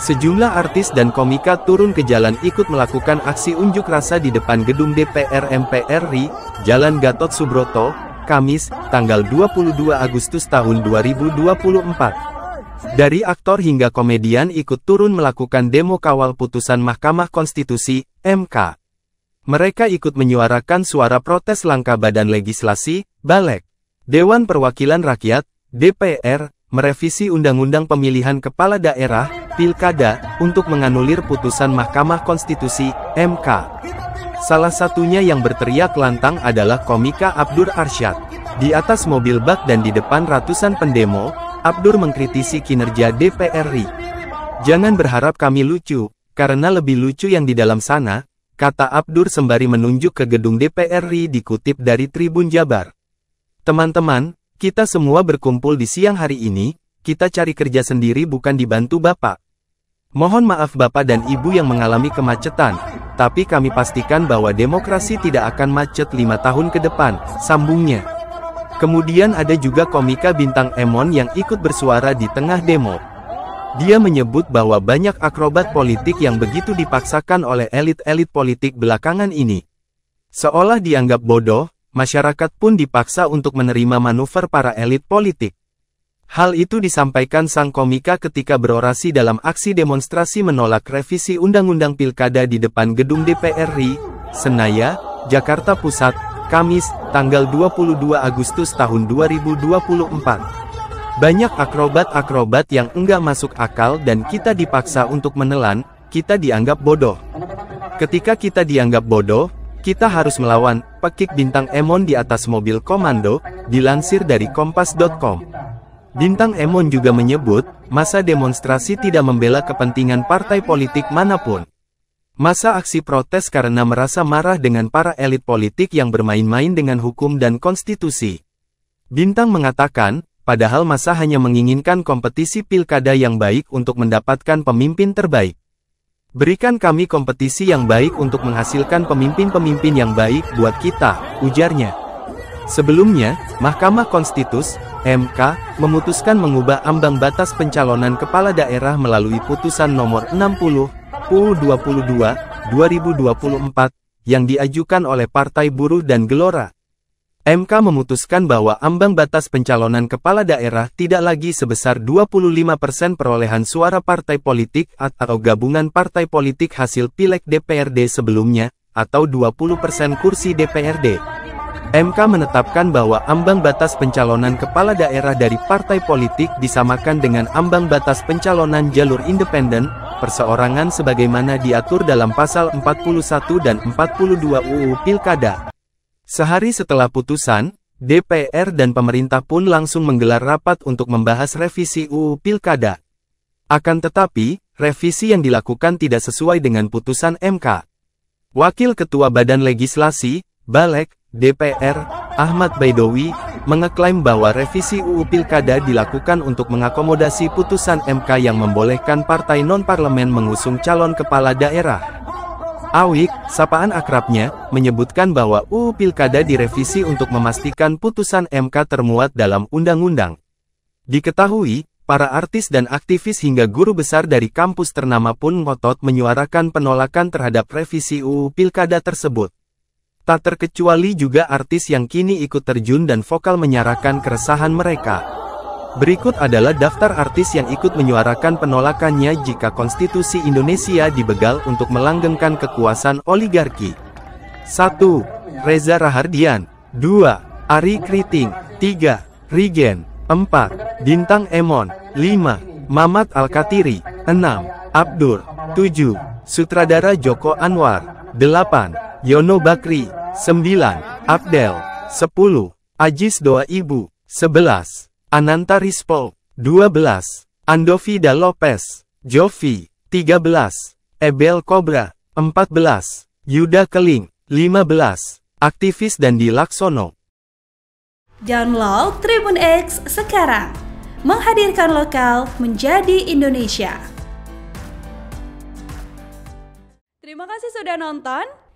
Sejumlah artis dan komika turun ke jalan ikut melakukan aksi unjuk rasa di depan gedung DPR MPR RI, Jalan Gatot Subroto, Kamis, tanggal 22 Agustus tahun 2024. Dari aktor hingga komedian ikut turun melakukan demo kawal putusan Mahkamah Konstitusi, MK. Mereka ikut menyuarakan suara protes langkah Badan Legislasi, Balek. Dewan Perwakilan Rakyat, DPR, merevisi Undang-Undang Pemilihan Kepala Daerah, Pilkada, untuk menganulir putusan Mahkamah Konstitusi, MK. Salah satunya yang berteriak lantang adalah komika Abdur Arsyad. Di atas mobil bak dan di depan ratusan pendemo, Abdur mengkritisi kinerja DPR RI. Jangan berharap kami lucu, karena lebih lucu yang di dalam sana, kata Abdur sembari menunjuk ke gedung DPR RI dikutip dari Tribun Jabar. Teman-teman, kita semua berkumpul di siang hari ini, kita cari kerja sendiri bukan dibantu Bapak. Mohon maaf Bapak dan Ibu yang mengalami kemacetan, tapi kami pastikan bahwa demokrasi tidak akan macet lima tahun ke depan, sambungnya. Kemudian ada juga komika bintang Emon yang ikut bersuara di tengah demo. Dia menyebut bahwa banyak akrobat politik yang begitu dipaksakan oleh elit-elit politik belakangan ini. Seolah dianggap bodoh, masyarakat pun dipaksa untuk menerima manuver para elit politik. Hal itu disampaikan sang komika ketika berorasi dalam aksi demonstrasi menolak revisi Undang-Undang Pilkada di depan gedung DPR RI, Senaya, Jakarta Pusat, Kamis, tanggal 22 Agustus tahun 2024. Banyak akrobat-akrobat yang enggak masuk akal dan kita dipaksa untuk menelan, kita dianggap bodoh. Ketika kita dianggap bodoh, kita harus melawan, pekik bintang Emon di atas mobil komando, dilansir dari kompas.com. Bintang Emon juga menyebut, masa demonstrasi tidak membela kepentingan partai politik manapun. Masa aksi protes karena merasa marah dengan para elit politik yang bermain-main dengan hukum dan konstitusi. Bintang mengatakan, padahal masa hanya menginginkan kompetisi pilkada yang baik untuk mendapatkan pemimpin terbaik. Berikan kami kompetisi yang baik untuk menghasilkan pemimpin-pemimpin yang baik buat kita, ujarnya. Sebelumnya, Mahkamah Konstitus, MK, memutuskan mengubah ambang batas pencalonan kepala daerah melalui putusan nomor 60, PU22, 2024, yang diajukan oleh Partai Buruh dan Gelora. MK memutuskan bahwa ambang batas pencalonan kepala daerah tidak lagi sebesar 25% perolehan suara partai politik atau gabungan partai politik hasil pilek DPRD sebelumnya, atau 20% kursi DPRD. MK menetapkan bahwa ambang batas pencalonan kepala daerah dari partai politik disamakan dengan ambang batas pencalonan jalur independen, perseorangan sebagaimana diatur dalam pasal 41 dan 42 UU Pilkada. Sehari setelah putusan, DPR dan pemerintah pun langsung menggelar rapat untuk membahas revisi UU Pilkada. Akan tetapi, revisi yang dilakukan tidak sesuai dengan putusan MK. Wakil Ketua Badan Legislasi, Balek, DPR, Ahmad Baidowi, mengeklaim bahwa revisi UU Pilkada dilakukan untuk mengakomodasi putusan MK yang membolehkan partai non-parlemen mengusung calon kepala daerah. Awik, sapaan akrabnya, menyebutkan bahwa UU Pilkada direvisi untuk memastikan putusan MK termuat dalam undang-undang. Diketahui, para artis dan aktivis hingga guru besar dari kampus ternama pun ngotot menyuarakan penolakan terhadap revisi UU Pilkada tersebut. Tak terkecuali juga artis yang kini ikut terjun dan vokal menyuarakan keresahan mereka. Berikut adalah daftar artis yang ikut menyuarakan penolakannya jika konstitusi Indonesia dibegal untuk melanggengkan kekuasaan oligarki. 1. Reza Rahardian 2. Ari Kriting 3. Rigen 4. Dintang Emon 5. Mamat Al-Katiri 6. Abdur 7. Sutradara Joko Anwar 8. Yono Bakri, 9, Abdel, 10, Ajis Doa Ibu, 11, Ananta Rispol, 12, Andovida Lopez, Jovi, 13, Ebel Cobra, 14, Yuda Keling, 15, aktivis Dandi Laksono. Download Tribun X sekarang, menghadirkan lokal menjadi Indonesia. Terima kasih sudah nonton.